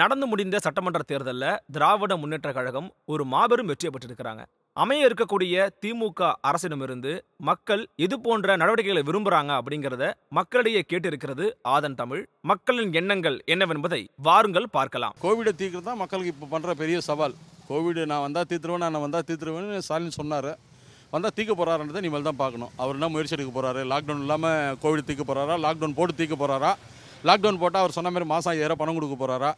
நடந்து முடிந்த சட்டமன்ற தேர்தலில் திராவிட முன்னேற்ற கழகம் ஒரு மாபெரும் வெற்றியை பெற்றிருக்கிறாங்க அமைய இருக்கக்கூடிய திமுக அரசிடமிருந்து மக்கள் இது போன்ற நடவடிக்கைகளை விரும்புகிறாங்க அப்படிங்கிறத மக்களிடையே கேட்டிருக்கிறது ஆதன் தமிழ் மக்களின் எண்ணங்கள் என்னவென்பதை வாருங்கள் பார்க்கலாம் கோவிடை தீர்க்கிறது தான் மக்களுக்கு இப்போ பண்ணுற பெரிய சவால் கோவிடு நான் வந்தால் தீர்த்துருவேன் நான் வந்தால் தீர்த்துருவேன்னு ஸ்டாலின் சொன்னார் வந்தால் தீக்க போகிறாருன்றதை நீங்கள் தான் பார்க்கணும் அவர் என்ன முயற்சி எடுக்க போகிறாரு லாக்டவுன் இல்லாமல் கோவிட் தீக்க போகிறாரா லாக்டவுன் போட்டு தீக்க போகிறாரா லாக்டவுன் போட்டால் அவர் சொன்ன மாதிரி மாதம் ஐயாயிரம் பணம் கொடுக்க போகிறாரா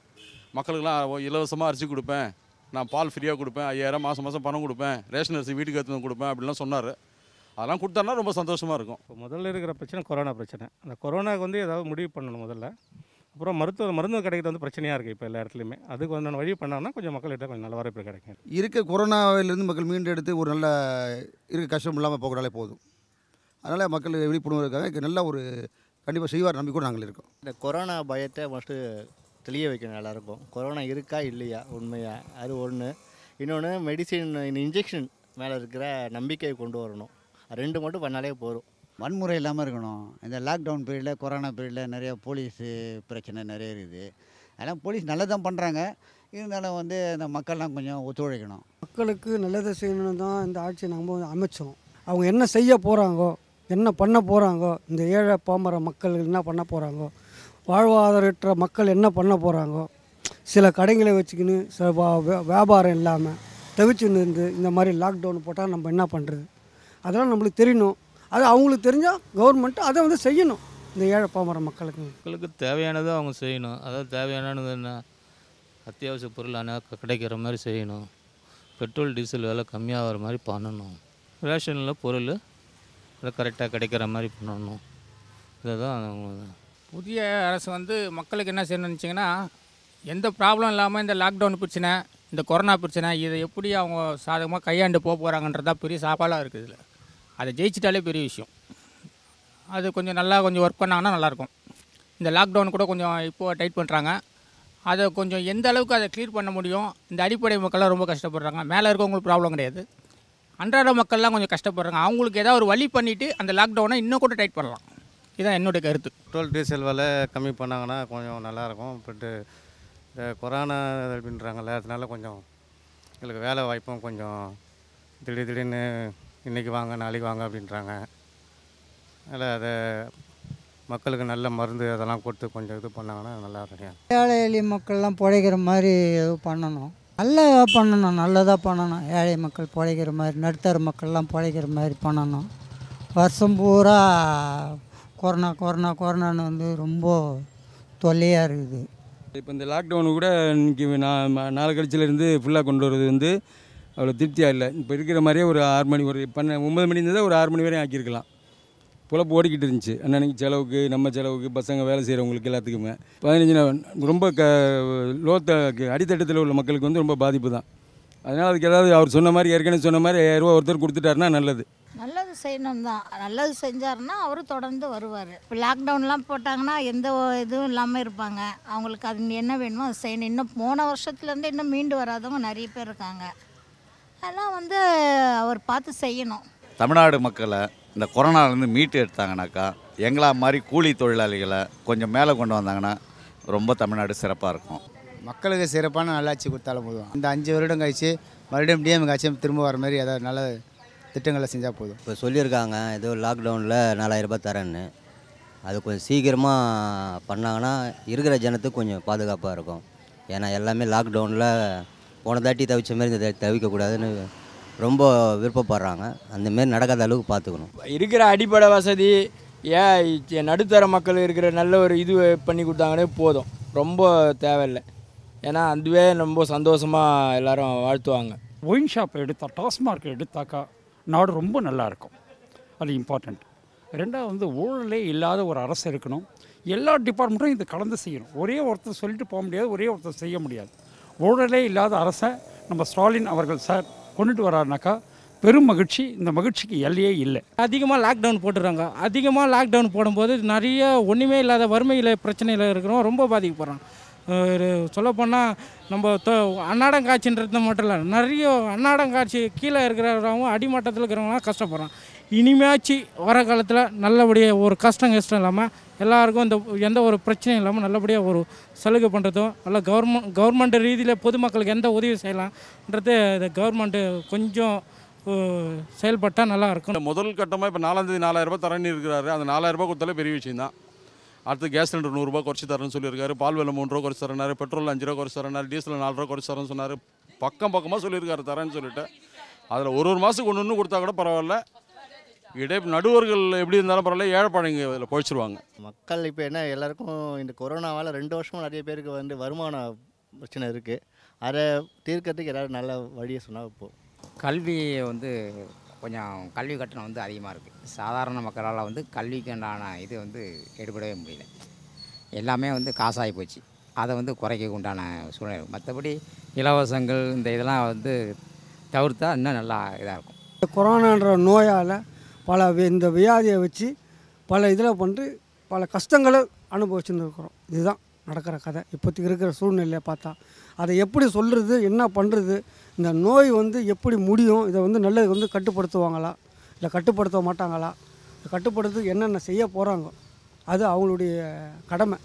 மக்களுக்கெல்லாம் இலவசமாக அரிசி கொடுப்பேன் நான் பால் ஃப்ரீயாக கொடுப்பேன் ஐயாயிரம் மாதம் மாதம் பணம் கொடுப்பேன் ரேஷன் அரிசி வீட்டுக்கு எடுத்து கொடுப்பேன் அப்படிலாம் சொன்னார் அதெல்லாம் கொடுத்தாருனா ரொம்ப சந்தோஷமாக இருக்கும் இப்போ முதல்ல இருக்கிற பிரச்சனை கொரோனா பிரச்சனை அந்த கொரோனாவுக்கு வந்து ஏதாவது முடிவு பண்ணணும் முதல்ல அப்புறம் மருத்துவ மருந்து கிடைக்கிறது வந்து பிரச்சனையாக இருக்குது இப்போ எல்லா இடத்துலையுமே அதுக்கு வந்து வழி பண்ணோம்னா கொஞ்சம் மக்கள்கிட்ட கொஞ்சம் நல்ல வரவேற்பு கிடைக்கும் இருக்க கொரோனாவிலேருந்து மக்கள் மீண்டெடுத்து எடுத்து ஒரு நல்ல இருக்க கஷ்டம் இல்லாமல் போகிறாலே போதும் அதனால் மக்கள் விழிப்புணர்வு இருக்காங்க நல்ல ஒரு கண்டிப்பாக செய்வார் நம்பிக்கூட நாங்கள் இருக்கோம் இந்த கொரோனா பயத்தை ஃபஸ்ட்டு தெளிய வைக்கணும் எல்லாருக்கும் கொரோனா இருக்கா இல்லையா உண்மையா அது ஒன்று இன்னொன்று மெடிசின் இன்ஜெக்ஷன் மேலே இருக்கிற நம்பிக்கையை கொண்டு வரணும் ரெண்டு மட்டும் பண்ணாலே போதும் வன்முறை இல்லாமல் இருக்கணும் இந்த லாக்டவுன் பீரியடில் கொரோனா பீரியடில் நிறையா போலீஸு பிரச்சனை நிறைய இருக்குது அதெல்லாம் போலீஸ் நல்லதான் பண்ணுறாங்க இருந்தாலும் வந்து இந்த மக்கள்லாம் கொஞ்சம் ஒத்துழைக்கணும் மக்களுக்கு நல்லதை செய்யணும்னு தான் இந்த ஆட்சியை நம்ம அமைச்சோம் அவங்க என்ன செய்ய போகிறாங்கோ என்ன பண்ண போகிறாங்கோ இந்த ஏழை பாமர மக்கள் என்ன பண்ண போகிறாங்கோ வாழ்வாதாரற்ற மக்கள் என்ன பண்ண போகிறாங்கோ சில கடைங்களை வச்சுக்கின்னு சில வியாபாரம் இல்லாமல் தவிச்சுன்னு இருந்து இந்த மாதிரி லாக்டவுன் போட்டால் நம்ம என்ன பண்ணுறது அதெல்லாம் நம்மளுக்கு தெரியணும் அது அவங்களுக்கு தெரிஞ்சால் கவர்மெண்ட்டு அதை வந்து செய்யணும் இந்த ஏழை பாமர மக்களுக்கு மக்களுக்கு தேவையானதை அவங்க செய்யணும் அதாவது தேவையானது என்ன அத்தியாவசிய பொருள் கிடைக்கிற மாதிரி செய்யணும் பெட்ரோல் டீசல் விலை கம்மியாகிற மாதிரி பண்ணணும் ரேஷனில் பொருள் கரெக்டாக கிடைக்கிற மாதிரி பண்ணணும் இதை தான் அவங்க புதிய அரசு வந்து மக்களுக்கு என்ன செய்யணும்னு எந்த ப்ராப்ளம் இல்லாமல் இந்த லாக்டவுன் பிரச்சனை இந்த கொரோனா பிரச்சனை இதை எப்படி அவங்க சாதகமாக கையாண்டு போக போகிறாங்கன்றதான் பெரிய சாப்பாடாக இருக்குது இதில் அதை ஜெயிச்சிட்டாலே பெரிய விஷயம் அது கொஞ்சம் நல்லா கொஞ்சம் ஒர்க் பண்ணாங்கன்னா நல்லாயிருக்கும் இந்த லாக்டவுன் கூட கொஞ்சம் இப்போது டைட் பண்ணுறாங்க அதை கொஞ்சம் எந்த அளவுக்கு அதை க்ளியர் பண்ண முடியும் இந்த அடிப்படை மக்கள்லாம் ரொம்ப கஷ்டப்படுறாங்க மேலே இருக்கவங்களுக்கு ப்ராப்ளம் கிடையாது அன்றாட மக்கள்லாம் கொஞ்சம் கஷ்டப்படுறாங்க அவங்களுக்கு ஏதாவது ஒரு வழி பண்ணிவிட்டு அந்த லாக்டவுனை இன்னும் கூட டைட் பண்ணலாம் இதான் என்னுடைய கருத்து பெட்ரோல் டீசல் விலை கம்மி பண்ணாங்கன்னா கொஞ்சம் நல்லாயிருக்கும் பட்டு இந்த கொரோனா அப்படின்றாங்கல்ல அதனால கொஞ்சம் எங்களுக்கு வேலை வாய்ப்பும் கொஞ்சம் திடீர் திடீர்னு இன்றைக்கி வாங்க நாளைக்கு வாங்க அப்படின்றாங்க அதில் அதை மக்களுக்கு நல்ல மருந்து அதெல்லாம் கொடுத்து கொஞ்சம் இது பண்ணாங்கன்னா நல்லா இருக்கும் ஏழை எளிய மக்கள்லாம் புழைக்கிற மாதிரி இது பண்ணணும் நல்லதாக பண்ணணும் நல்லதாக பண்ணணும் ஏழை மக்கள் புழைக்கிற மாதிரி நடுத்தர மக்கள்லாம் பிழைக்கிற மாதிரி பண்ணணும் வருஷம் பூரா கொரோனா கொரோனா கொரோனான்னு வந்து ரொம்ப தொல்லையாக இருக்குது இப்போ இந்த லாக்டவுனு கூட இன்றைக்கி நான் நாலு கழிச்சிலேருந்து ஃபுல்லாக கொண்டு வர்றது வந்து அவ்வளோ திருப்தியாக இல்லை இப்போ இருக்கிற மாதிரியே ஒரு ஆறு மணி ஒரு பண்ண ஒம்பது மணி இருந்தால் ஒரு ஆறு மணி வரையும் ஆக்கியிருக்கலாம் புலப்பு ஓடிக்கிட்டு இருந்துச்சு அன்னன்னைக்கு செலவுக்கு நம்ம செலவுக்கு பசங்க வேலை செய்கிறவங்களுக்கு எல்லாத்துக்குமே பதினஞ்சு ரொம்ப க லோத்த அடித்தட்டத்தில் உள்ள மக்களுக்கு வந்து ரொம்ப பாதிப்பு தான் அதனால் அதுக்கு ஏதாவது அவர் சொன்ன மாதிரி ஏற்கனவே சொன்ன மாதிரி ரூபா ஒருத்தர் கொடுத்துட்டாருன்னா நல்லது நல்லது செய்யணும் தான் நல்லது செஞ்சாருன்னா அவரும் தொடர்ந்து வருவார் இப்போ லாக்டவுன்லாம் போட்டாங்கன்னா எந்த இதுவும் இல்லாமல் இருப்பாங்க அவங்களுக்கு அது என்ன வேணுமோ அதை செய்யணும் இன்னும் போன வருஷத்துலேருந்து இன்னும் மீண்டு வராதவங்க நிறைய பேர் இருக்காங்க அதெல்லாம் வந்து அவர் பார்த்து செய்யணும் தமிழ்நாடு மக்களை இந்த கொரோனாலேருந்து மீட்டு எடுத்தாங்கனாக்கா எங்களா மாதிரி கூலி தொழிலாளிகளை கொஞ்சம் மேலே கொண்டு வந்தாங்கன்னா ரொம்ப தமிழ்நாடு சிறப்பாக இருக்கும் மக்களுக்கு சிறப்பான நல்லாட்சி கொடுத்தாலும் போதும் இந்த அஞ்சு வருடம் கழிச்சு மறுபடியும் டிஎம் கட்சியும் திரும்ப வர மாதிரி ஏதாவது நல்ல திட்டங்களை செஞ்சால் போதும் இப்போ சொல்லியிருக்காங்க ஏதோ லாக்டவுனில் நாலாயிரரூபா தரேன்னு அது கொஞ்சம் சீக்கிரமாக பண்ணாங்கன்னா இருக்கிற ஜனத்துக்கு கொஞ்சம் பாதுகாப்பாக இருக்கும் ஏன்னா எல்லாமே லாக்டவுனில் போன தாட்டி தவிச்ச மாதிரி இந்த தவிக்கக்கூடாதுன்னு ரொம்ப விருப்பப்படுறாங்க அந்தமாரி நடக்காத அளவுக்கு பார்த்துக்கணும் இருக்கிற அடிப்படை வசதி ஏன் நடுத்தர மக்கள் இருக்கிற நல்ல ஒரு இது பண்ணி கொடுத்தாங்கன்னே போதும் ரொம்ப தேவையில்லை ஏன்னா அதுவே ரொம்ப சந்தோஷமாக எல்லோரும் வாழ்த்துவாங்க ஒயின் ஷாப் எடுத்தால் டாஸ்மார்க் எடுத்தாக்கா நாடு ரொம்ப நல்லாயிருக்கும் அது இம்பார்ட்டண்ட் ரெண்டாவது வந்து ஊழலே இல்லாத ஒரு அரசு இருக்கணும் எல்லா டிபார்ட்மெண்ட்டும் இது கலந்து செய்யணும் ஒரே ஒருத்தர் சொல்லிட்டு போக முடியாது ஒரே ஒருத்தர் செய்ய முடியாது ஊழலே இல்லாத அரசை நம்ம ஸ்டாலின் அவர்கள் சார் கொண்டுட்டு வராருனாக்கா பெரும் மகிழ்ச்சி இந்த மகிழ்ச்சிக்கு எல்லையே இல்லை அதிகமாக லாக்டவுன் போட்டுடுறாங்க அதிகமாக லாக்டவுன் போடும்போது நிறைய ஒன்றுமே இல்லாத வறுமையில் பிரச்சனையில் இருக்கிறோம் ரொம்ப பாதிக்கப்படுறாங்க ஒரு சொல்லப்போனால் நம்ம தொ அன்னாடம் காட்சின்றது மட்டும் இல்லை நிறைய அன்னாடம் காட்சி கீழே இருக்கிறவங்க அடிமட்டத்தில் இருக்கிறவங்களாம் கஷ்டப்படுறான் இனிமேச்சு வர காலத்தில் நல்லபடியாக ஒரு கஷ்டம் கஷ்டம் இல்லாமல் எல்லாருக்கும் இந்த எந்த ஒரு பிரச்சனையும் இல்லாமல் நல்லபடியாக ஒரு சலுகை பண்ணுறதும் அல்ல கவர்மெண்ட் கவர்மெண்ட் ரீதியில் பொதுமக்களுக்கு எந்த உதவி செய்யலாம்ன்றது இந்த கவர்மெண்ட்டு கொஞ்சம் செயல்பட்டால் நல்லாயிருக்கும் முதல் கட்டமாக இப்போ நாலாந்தேதி நாலாயிரரூபா தரணி இருக்கிறாரு அந்த நாலாயிரரூபா கொடுத்தாலே பெரிய விஷயம் தான் அடுத்து கேஸ் சிலிண்டர் நூறுரூவா குறைச்சி தரேன்னு சொல்லியிருக்காரு பால் வேலை மூணு ரூபா குறைச்சி தரனாரு பெட்ரோல் அஞ்சு ரூபா குறைச்சி தரனாரு டீசல் நாலு ரூபா குறைச்சி தரேன்னு சொன்னார் பக்கம் பக்கமாக சொல்லியிருக்காரு தரேன்னு சொல்லிட்டு அதில் ஒரு ஒரு மாதத்துக்கு ஒன்று ஒன்று கொடுத்தா கூட பரவாயில்ல இடை நடுவர்கள் எப்படி இருந்தாலும் பரவாயில்ல ஏழைப்பாடுங்க இதில் பொழிச்சிருவாங்க மக்கள் இப்போ என்ன எல்லாருக்கும் இந்த கொரோனாவால் ரெண்டு வருஷமும் நிறைய பேருக்கு வந்து வருமான பிரச்சனை இருக்குது அதை தீர்க்கறதுக்கு எல்லோரும் நல்ல வழியை சொன்னால் இப்போது கல்வியை வந்து கொஞ்சம் கல்வி கட்டணம் வந்து அதிகமாக இருக்குது சாதாரண மக்களால் வந்து கல்விக்கு உண்டான இது வந்து எடுபடவே முடியல எல்லாமே வந்து காசாகி போச்சு அதை வந்து குறைக்க உண்டான சூழ்நிலை மற்றபடி இலவசங்கள் இந்த இதெல்லாம் வந்து தவிர்த்தா இன்னும் நல்லா இதாக இருக்கும் கொரோனான்ற நோயால் பல இந்த வியாதியை வச்சு பல இதில் பண்ணி பல கஷ்டங்களை அனுபவிச்சுன்னு இருக்கிறோம் இதுதான் நடக்கிற கதை இப்போதைக்கு இருக்கிற சூழ்நிலையை பார்த்தா அதை எப்படி சொல்கிறது என்ன பண்ணுறது இந்த நோய் வந்து எப்படி முடியும் இதை வந்து நல்லது வந்து கட்டுப்படுத்துவாங்களா இல்லை கட்டுப்படுத்த மாட்டாங்களா கட்டுப்படுத்து என்னென்ன செய்ய போகிறாங்க அது அவங்களுடைய கடமை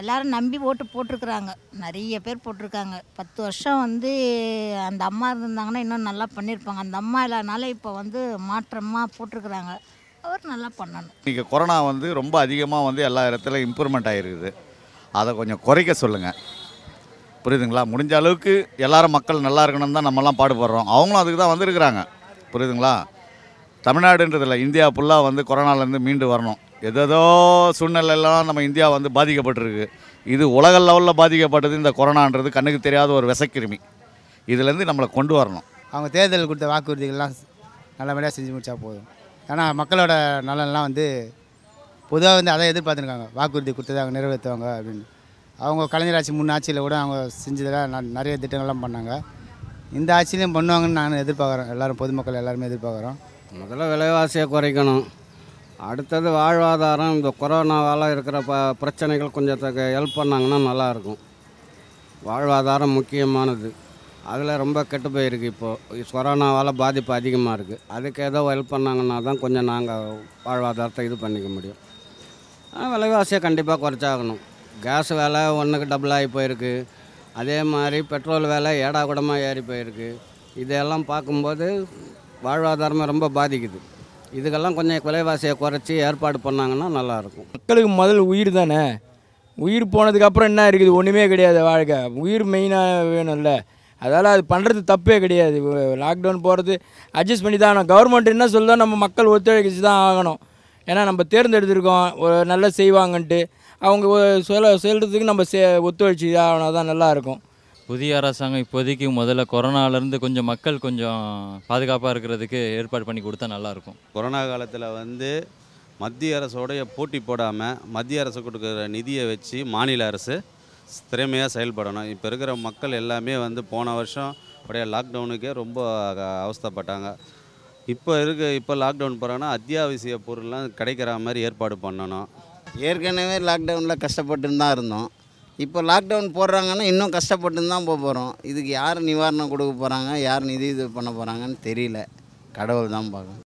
எல்லாரும் நம்பி ஓட்டு போட்டிருக்குறாங்க நிறைய பேர் போட்டிருக்காங்க பத்து வருஷம் வந்து அந்த அம்மா இருந்தாங்கன்னா இன்னும் நல்லா பண்ணியிருப்பாங்க அந்த அம்மா இல்லாதனால இப்போ வந்து மாற்றமாக போட்டிருக்குறாங்க அவர் நல்லா பண்ணணும் இன்றைக்கி கொரோனா வந்து ரொம்ப அதிகமாக வந்து எல்லா இடத்துல இம்ப்ரூவ்மெண்ட் ஆகிருக்குது அதை கொஞ்சம் குறைக்க சொல்லுங்கள் புரியுதுங்களா முடிஞ்ச அளவுக்கு எல்லாரும் மக்கள் நல்லா இருக்கணும்னு தான் நம்மலாம் பாடுபடுறோம் அவங்களும் அதுக்கு தான் வந்திருக்கிறாங்க புரியுதுங்களா தமிழ்நாடுன்றதில்ல இந்தியா ஃபுல்லாக வந்து கொரோனாலேருந்து மீண்டு வரணும் எதோ சூழ்நிலையெல்லாம் நம்ம இந்தியா வந்து பாதிக்கப்பட்டிருக்கு இது உலக லெவலில் பாதிக்கப்பட்டது இந்த கொரோனான்றது கண்ணுக்கு தெரியாத ஒரு விசக்கிருமி இதுலேருந்து நம்மளை கொண்டு வரணும் அவங்க தேர்தல் கொடுத்த வாக்குறுதிகள்லாம் நல்லபடியாக செஞ்சு முடிச்சா போதும் ஏன்னா மக்களோட நலன்லாம் வந்து பொதுவாக வந்து அதை எதிர்பார்த்துருக்காங்க வாக்குறுதி கொடுத்தது அவங்க நிறைவேற்றுவாங்க அப்படின்னு அவங்க கலைஞர் ஆட்சி முன் ஆட்சியில் கூட அவங்க செஞ்சதெல்லாம் நிறைய திட்டங்கள்லாம் பண்ணாங்க இந்த ஆட்சியிலையும் பண்ணுவாங்கன்னு நான் எதிர்பார்க்குறோம் எல்லோரும் பொதுமக்கள் எல்லாருமே எதிர்பார்க்குறோம் முதல்ல விலைவாசியை குறைக்கணும் அடுத்தது வாழ்வாதாரம் இந்த கொரோனாவால் இருக்கிற ப பிரச்சனைகள் கொஞ்சம் ஹெல்ப் பண்ணாங்கன்னா நல்லாயிருக்கும் வாழ்வாதாரம் முக்கியமானது அதில் ரொம்ப கெட்டு போயிருக்கு இப்போது கொரோனாவால் பாதிப்பு அதிகமாக இருக்குது அதுக்கு ஏதோ ஹெல்ப் பண்ணாங்கன்னா தான் கொஞ்சம் நாங்கள் வாழ்வாதாரத்தை இது பண்ணிக்க முடியும் விலைவாசியை கண்டிப்பாக குறைச்சாகணும் கேஸ் விலை ஒன்றுக்கு டபுள் ஆகி போயிருக்கு அதே மாதிரி பெட்ரோல் விலை ஏடா கூடமாக ஏறி போயிருக்கு இதெல்லாம் பார்க்கும்போது வாழ்வாதாரமாக ரொம்ப பாதிக்குது இதுக்கெல்லாம் கொஞ்சம் விலைவாசியை குறைச்சி ஏற்பாடு பண்ணாங்கன்னா நல்லாயிருக்கும் மக்களுக்கு முதல் உயிர் தானே உயிர் போனதுக்கப்புறம் என்ன இருக்குது ஒன்றுமே கிடையாது வாழ்க்கை உயிர் மெயினாக வேணும்ல அதால் அது பண்ணுறது தப்பே கிடையாது லாக்டவுன் போகிறது அட்ஜஸ்ட் பண்ணி தான் ஆனால் கவர்மெண்ட் என்ன சொல்லுதோ நம்ம மக்கள் ஒத்துழைச்சி தான் ஆகணும் ஏன்னா நம்ம தேர்ந்தெடுத்திருக்கோம் ஒரு நல்லா செய்வாங்கன்ட்டு அவங்க சொல்ல சொல்கிறதுக்கு நம்ம சே ஒத்துழைச்சி ஆனால் தான் நல்லாயிருக்கும் புதிய அரசாங்கம் இப்போதைக்கு முதல்ல கொரோனாலேருந்து கொஞ்சம் மக்கள் கொஞ்சம் பாதுகாப்பாக இருக்கிறதுக்கு ஏற்பாடு பண்ணி கொடுத்தா நல்லாயிருக்கும் கொரோனா காலத்தில் வந்து மத்திய அரசோடைய போட்டி போடாமல் மத்திய அரசு கொடுக்குற நிதியை வச்சு மாநில அரசு திறமையாக செயல்படணும் இப்போ இருக்கிற மக்கள் எல்லாமே வந்து போன வருஷம் உடைய லாக்டவுனுக்கே ரொம்ப அவஸ்தப்பட்டாங்க இப்போ இருக்க இப்போ லாக்டவுன் போகிறாங்கன்னா அத்தியாவசிய பொருள்லாம் கிடைக்கிற மாதிரி ஏற்பாடு பண்ணணும் ஏற்கனவே லாக்டவுனில் கஷ்டப்பட்டுன்னு தான் இருந்தோம் இப்போ லாக்டவுன் போடுறாங்கன்னா இன்னும் கஷ்டப்பட்டு தான் போக போகிறோம் இதுக்கு யார் நிவாரணம் கொடுக்க போகிறாங்க யார் நிதி இது பண்ண போகிறாங்கன்னு தெரியல கடவுள் தான் பார்க்கணும்